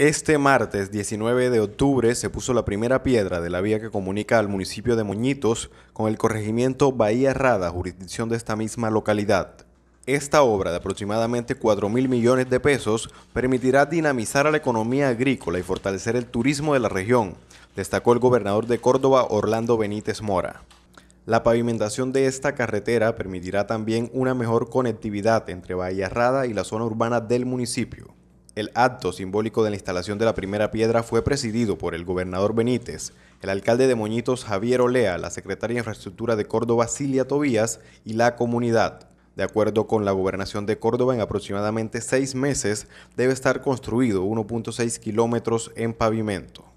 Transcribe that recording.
Este martes 19 de octubre se puso la primera piedra de la vía que comunica al municipio de muñitos con el corregimiento Bahía Rada, jurisdicción de esta misma localidad. Esta obra de aproximadamente 4 mil millones de pesos permitirá dinamizar a la economía agrícola y fortalecer el turismo de la región, destacó el gobernador de Córdoba Orlando Benítez Mora. La pavimentación de esta carretera permitirá también una mejor conectividad entre Bahía Rada y la zona urbana del municipio. El acto simbólico de la instalación de la primera piedra fue presidido por el gobernador Benítez, el alcalde de Moñitos Javier Olea, la secretaria de Infraestructura de Córdoba Silvia Tobías y la comunidad. De acuerdo con la gobernación de Córdoba, en aproximadamente seis meses debe estar construido 1.6 kilómetros en pavimento.